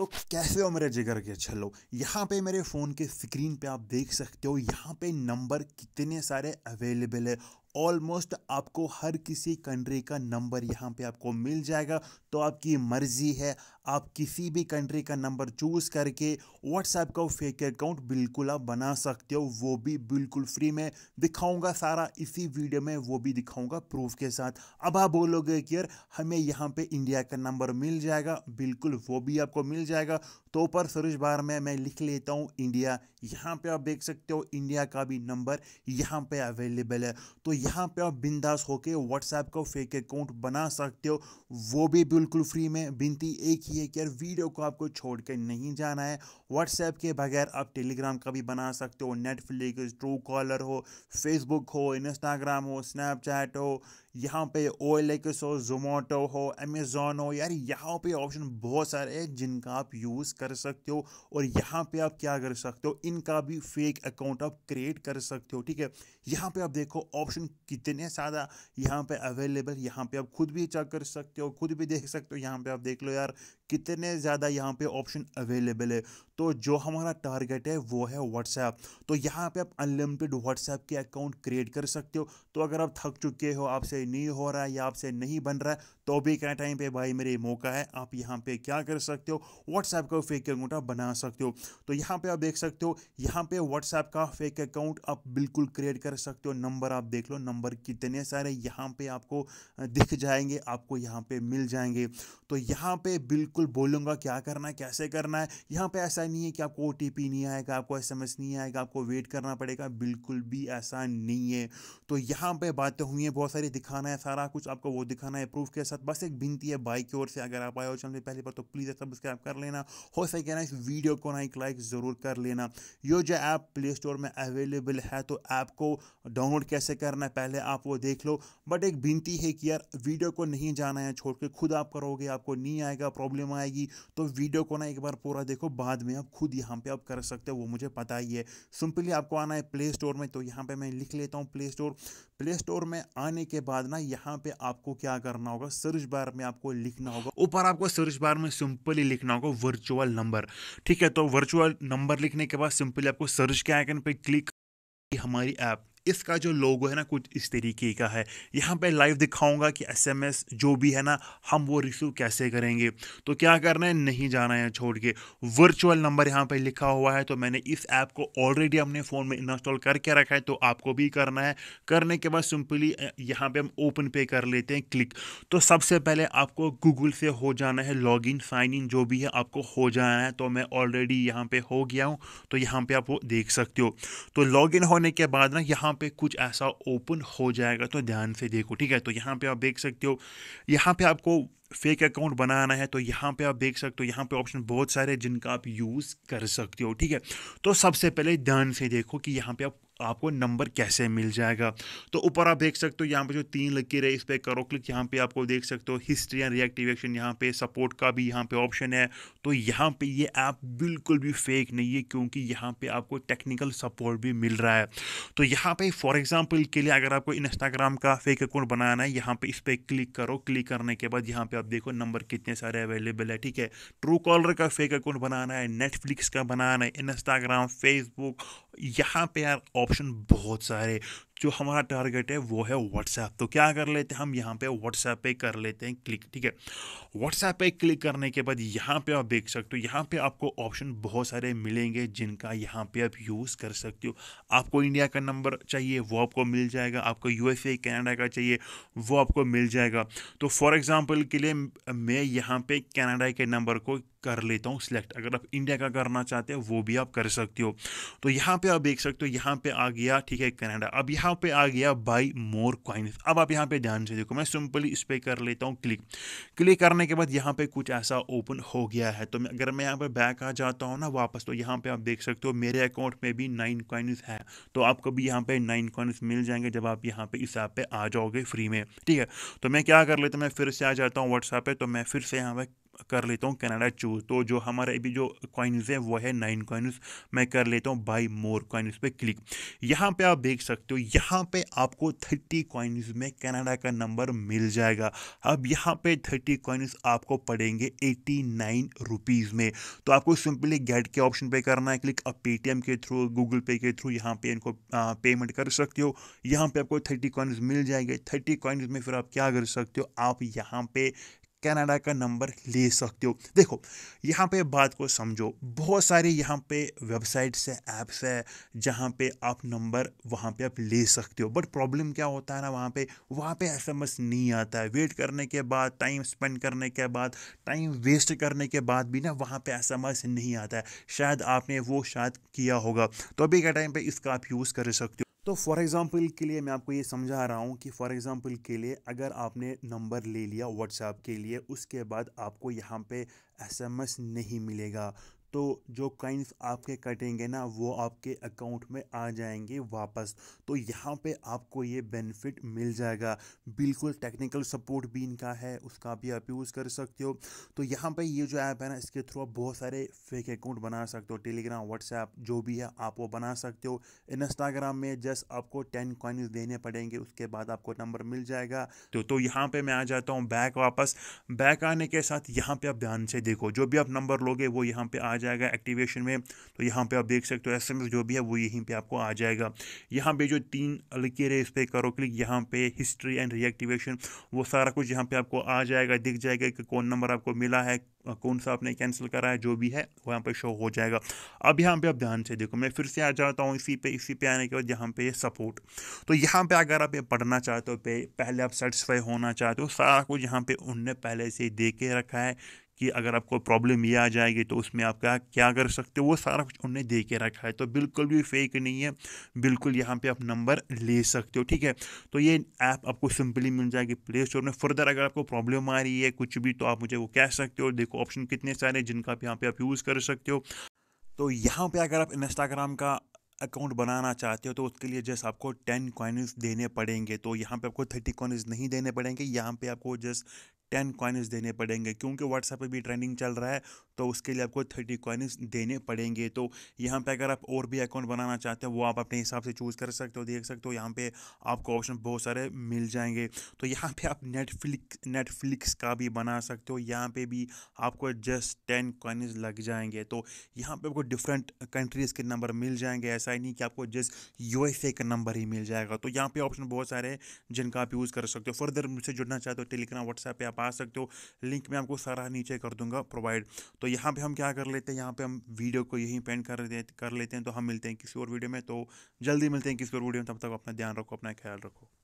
तो कैसे हो मेरे जिगर के छलो यहाँ पे मेरे फ़ोन के स्क्रीन पे आप देख सकते हो यहाँ पे नंबर कितने सारे अवेलेबल है ऑलमोस्ट आपको हर किसी कंट्री का नंबर यहाँ पे आपको मिल जाएगा तो आपकी मर्ज़ी है आप किसी भी कंट्री का नंबर चूज करके व्हाट्सएप का फेक अकाउंट बिल्कुल आप बना सकते हो वो भी बिल्कुल फ्री में दिखाऊंगा सारा इसी वीडियो में वो भी दिखाऊंगा प्रूफ के साथ अब आप बोलोगे कि यार हमें यहाँ पे इंडिया का नंबर मिल जाएगा बिल्कुल वो भी आपको मिल जाएगा तो पर सर्च बार में मैं लिख लेता हूँ इंडिया यहाँ पे आप देख सकते हो इंडिया का भी नंबर यहाँ पे अवेलेबल है तो यहाँ पे आप बिंदास होके व्हाट्सएप का फेक अकाउंट बना सकते हो वो भी बिल्कुल फ्री में बिनती एक ही है कि यार वीडियो को आपको छोड़ कर नहीं जाना है व्हाट्सएप के बगैर आप टेलीग्राम का भी बना सकते हो नेटफ्लिक्स ट्रू कॉलर हो फेसबुक हो इंस्टाग्राम हो स्नैपचैट हो यहाँ पे एल एक्स हो जोमेटो हो अमेज़ोन हो यार यहाँ पे ऑप्शन बहुत सारे हैं जिनका आप यूज़ कर सकते हो और यहाँ पे आप क्या कर सकते हो इनका भी फेक अकाउंट आप क्रिएट कर सकते हो ठीक है यहाँ पे आप देखो ऑप्शन कितने ज़्यादा यहाँ पे अवेलेबल यहाँ पे आप खुद भी चेक कर सकते हो खुद भी देख सकते हो यहाँ पे आप देख लो यार कितने ज़्यादा यहाँ पे ऑप्शन अवेलेबल है तो जो हमारा टारगेट है वो है व्हाट्सएप तो यहाँ पे आप अनलिमिटेड व्हाट्सएप के अकाउंट क्रिएट कर सकते हो तो अगर आप थक चुके हो आपसे आपसे नहीं हो रहा है या आपसे नहीं बन रहा है तो भी क्या टाइम पे भाई मेरे मौका है आप यहाँ पे क्या कर सकते हो व्हाट्सएप का फेक अकाउंट आप बना सकते हो तो यहाँ पे आप देख सकते हो यहाँ पे व्हाट्सएप का फेक अकाउंट आप बिल्कुल क्रिएट कर सकते हो नंबर आप देख लो नंबर कितने सारे यहाँ पे आपको दिख जाएंगे आपको यहाँ पे मिल जाएंगे तो यहाँ पे बिल्कुल बोलूँगा क्या करना है कैसे करना है यहाँ पे ऐसा नहीं है कि आपको ओ नहीं आएगा आपको एस नहीं आएगा आपको वेट करना पड़ेगा बिल्कुल भी ऐसा नहीं है तो यहाँ पे बातें हुई हैं बहुत सारी दिखा दिखाना है सारा कुछ आपको वो दिखाना है प्रूफ के साथ बस एक बिनती है बाइक की ओर से अगर आप आए हो चैनल पहली बार तो प्लीज़ सब्सक्राइब कर लेना हो सके ना इस वीडियो को ना एक लाइक ज़रूर कर लेना यो जो ऐप प्ले स्टोर में अवेलेबल है तो ऐप को डाउनलोड कैसे करना है पहले आप वो देख लो बट एक बिनती है कि यार वीडियो को नहीं जाना है छोड़ के खुद आप करोगे आपको नहीं आएगा प्रॉब्लम आएगी तो वीडियो को ना एक बार पूरा देखो बाद में आप खुद यहाँ पर आप कर सकते हो वो मुझे पता ही है सिंपली आपको आना है प्ले स्टोर में तो यहाँ पर मैं लिख लेता हूँ प्ले स्टोर प्ले स्टोर में आने के बाद बाद ना यहाँ पे आपको क्या करना होगा सर्च बार में आपको लिखना होगा ऊपर आपको सर्च बार में सिंपली लिखना होगा वर्चुअल नंबर ठीक है तो वर्चुअल नंबर लिखने के बाद सिंपली आपको सर्च के आइकन पे क्लिक हमारी ऐप इसका जो लोगो है ना कुछ इस तरीके का है यहाँ पे लाइव दिखाऊंगा कि एसएमएस जो भी है ना हम वो रिसीव कैसे करेंगे तो क्या करना है नहीं जाना है छोड़ के वर्चुअल नंबर यहाँ पे लिखा हुआ है तो मैंने इस ऐप को ऑलरेडी हमने फ़ोन में इंस्टॉल करके रखा है तो आपको भी करना है करने के बाद सिंपली यहाँ पर हम ओपन पे कर लेते हैं क्लिक तो सबसे पहले आपको गूगल से हो जाना है लॉग इन साइन इन जो भी है आपको हो जाना है तो मैं ऑलरेडी यहाँ पर हो गया हूँ तो यहाँ पर आप वो देख सकते हो तो लॉग इन होने के बाद ना यहाँ पे कुछ ऐसा ओपन हो जाएगा तो ध्यान से देखो ठीक है तो यहाँ पे आप देख सकते हो यहाँ पे आपको फेक अकाउंट बनाना है तो यहाँ पे आप देख सकते हो यहाँ पे ऑप्शन बहुत सारे जिनका आप यूज़ कर सकते हो ठीक है तो सबसे पहले ध्यान से देखो कि यहाँ पे आप आपको नंबर कैसे मिल जाएगा तो ऊपर आप देख सकते हो यहाँ पे जो तीन लकीर है इस पर करो क्लिक यहाँ पे आपको देख सकते हो हिस्ट्री एंड रिएक्टिवेशन यहाँ पे सपोर्ट का भी यहाँ पे ऑप्शन है तो यहाँ पे ये ऐप बिल्कुल भी फेक नहीं है क्योंकि यहाँ पे आपको टेक्निकल सपोर्ट भी मिल रहा है तो यहाँ पे फॉर एग्जाम्पल के लिए अगर आपको इंस्टाग्राम का फेक अकाउंट बनाना है यहाँ पे इस पर क्लिक करो क्लिक करने के बाद यहाँ पे आप देखो नंबर कितने सारे अवेलेबल है ठीक है ट्रू कॉलर का फेक अकाउंट बनाना है नेटफ्लिक्स का बनाना है इंस्टाग्राम फेसबुक यहाँ पे यार ऑप्शन बहुत सारे जो हमारा टारगेट है वो है व्हाट्सएप तो क्या कर लेते हैं हम यहाँ पे व्हाट्सएप पे कर लेते हैं क्लिक ठीक है व्हाट्सएप पे क्लिक करने के बाद यहाँ पे आप देख सकते हो यहाँ पे आपको ऑप्शन बहुत सारे मिलेंगे जिनका यहाँ पे आप यूज़ कर सकते हो आपको इंडिया का नंबर चाहिए वो आपको मिल जाएगा आपको यू एस का चाहिए वो आपको मिल जाएगा तो फॉर एग्ज़ाम्पल के लिए मैं यहाँ पर कैनाडा के नंबर को कर लेता हूँ सिलेक्ट अगर आप इंडिया का करना चाहते हो वो भी आप कर सकते हो तो यहाँ पर आप देख सकते हो यहाँ पर आ गया ठीक है कैनाडा अब यहाँ यहाँ पे आ गया बाई मोर क्वाइंस अब आप यहाँ पे ध्यान से देखो मैं सिंपली इस पर कर लेता हूँ क्लिक क्लिक करने के बाद यहाँ पे कुछ ऐसा ओपन हो गया है तो मैं अगर मैं यहाँ पे बैक आ जाता हूँ ना वापस तो यहाँ पे आप देख सकते हो मेरे अकाउंट में भी नाइन क्वाइंस है तो आपको भी यहाँ पे नाइन क्वाइंस मिल जाएंगे जब आप यहाँ पे इस ऐप पर आ जाओगे फ्री में ठीक है तो मैं क्या कर लेता हूँ मैं फिर से आ जाता हूँ व्हाट्सएप पर तो मैं फिर से यहाँ पर कर लेता हूँ कनाडा चूज़ तो जो हमारे अभी जो कॉइन्स है वो है नाइन कॉइन्स मैं कर लेता हूँ बाई मोर कॉइन्स पे क्लिक यहाँ पे आप देख सकते हो यहाँ पे आपको थर्टी कॉइन्स में कनाडा का नंबर मिल जाएगा अब यहाँ पे थर्टी कॉइन्स आपको पड़ेंगे एटी नाइन रुपीज़ में तो आपको सिंपली गेट के ऑप्शन पे करना है क्लिक आप पेटीएम के थ्रू गूगल पे के थ्रू यहाँ पे इनको पेमेंट कर सकते हो यहाँ पे आपको थर्टी कॉइन्स मिल जाएंगे थर्टी कॉइन्स में फिर आप क्या कर सकते हो आप यहाँ पे कनाडा का नंबर ले सकते हो देखो यहाँ पे बात को समझो बहुत सारे यहाँ पे वेबसाइट्स है ऐप्स है जहाँ पे आप नंबर वहाँ पे आप ले सकते हो बट प्रॉब्लम क्या होता है ना वहाँ पे वहाँ पे एसएमएस नहीं आता है वेट करने के बाद टाइम स्पेंड करने के बाद टाइम वेस्ट करने के बाद भी ना वहाँ पे एसएमएस नहीं आता है शायद आपने वो शायद किया होगा तो अभी के टाइम पर इसका आप यूज़ कर सकते हो तो फॉर एग्ज़ाम्पल के लिए मैं आपको ये समझा रहा हूँ कि फॉर एग्ज़ाम्पल के लिए अगर आपने नंबर ले लिया व्हाट्सएप के लिए उसके बाद आपको यहाँ पे एसएमएस नहीं मिलेगा तो जो कॉइन्स आपके कटेंगे ना वो आपके अकाउंट में आ जाएंगे वापस तो यहाँ पे आपको ये बेनिफिट मिल जाएगा बिल्कुल टेक्निकल सपोर्ट भी इनका है उसका भी आप यूज़ कर सकते हो तो यहाँ पे ये जो ऐप है ना इसके थ्रू आप बहुत सारे फेक अकाउंट बना सकते हो टेलीग्राम व्हाट्सएप जो भी है आप वो बना सकते हो इंस्टाग्राम में जस्ट आपको टेन कॉइन्स देने पड़ेंगे उसके बाद आपको नंबर मिल जाएगा तो तो यहाँ पर मैं आ जाता हूँ बैक वापस बैक आने के साथ यहाँ पर आप ध्यान से देखो जो भी आप नंबर लोगे वो यहाँ पर आ जाएगा एक्टिवेशन में तो यहाँ पे आप देख सकते हो एसएमएस जो भी है वो यहीं पे आपको आ जाएगा यहाँ पे जो तीन लकीर है इस पर करो क्लिक यहाँ पे हिस्ट्री एंड रीएक्टिवेशन वो सारा कुछ यहाँ पे आपको आ जाएगा दिख जाएगा कि कौन नंबर आपको मिला है कौन सा आपने कैंसिल करा है जो भी है वो यहाँ पे शो हो जाएगा अब यहाँ पे आप ध्यान से देखो मैं फिर से आ जाता हूँ इसी पे इसी पे आने के बाद यहाँ पे सपोर्ट तो यहाँ पे अगर आप ये पढ़ना चाहते हो पे पहले आप सेटिस्फाई होना चाहते हो सारा कुछ यहाँ पे उनने पहले से दे के रखा है कि अगर आपको प्रॉब्लम ये आ जाएगी तो उसमें आप क्या क्या कर सकते हो वो सारा कुछ उन्हें दे के रखा है तो बिल्कुल भी फेक नहीं है बिल्कुल यहाँ पे आप नंबर ले सकते हो ठीक है तो ये ऐप आपको सिंपली मिल जाएगी प्ले स्टोर में फर्दर अगर आपको प्रॉब्लम आ रही है कुछ भी तो आप मुझे वो कह सकते हो देखो ऑप्शन कितने सारे जिनका आप यहाँ पर आप यूज़ कर सकते हो तो यहाँ पे अगर आप इंस्टाग्राम का अकाउंट बनाना चाहते हो तो उसके लिए जस्ट आपको टेन कॉइन्स देने पड़ेंगे तो यहाँ पे आपको थर्टी कॉइन्स नहीं देने पड़ेंगे यहाँ पे आपको जस्ट टेन कॉइन्स देने पड़ेंगे क्योंकि व्हाट्सएप पे भी ट्रेंडिंग चल रहा है तो उसके लिए आपको थर्टी कॉइन्स देने पड़ेंगे तो यहाँ पे अगर आप और भी अकाउंट बनाना चाहते हो वो आप अपने हिसाब से चूज़ कर सकते हो देख सकते हो यहाँ पे आपको ऑप्शन बहुत सारे मिल जाएंगे तो यहाँ पे आप नेटफ्लिक्स नेटफ्लिक्स का भी बना सकते हो यहाँ पे भी आपको जस्ट टेन कॉइन्स लग जाएंगे तो यहाँ पे आपको डिफरेंट कंट्रीज़ के नंबर मिल जाएंगे ऐसा ही नहीं कि आपको जस्ट यू का नंबर ही मिल जाएगा तो यहाँ पर ऑप्शन बहुत सारे हैं जिनका आप यूज़ कर सकते हो फर्दर मुझसे जुड़ना चाहते हो टेलीग्राम व्हाट्सएप पर आप पा सकते हो लिंक में आपको सारा नीचे कर दूंगा प्रोवाइड तो यहाँ पे हम क्या कर लेते हैं यहाँ पे हम वीडियो को यहीं पेंड कर कर लेते हैं तो हम मिलते हैं किसी और वीडियो में तो जल्दी मिलते हैं किसी और वीडियो में तब तक अपना ध्यान रखो अपना ख्याल रखो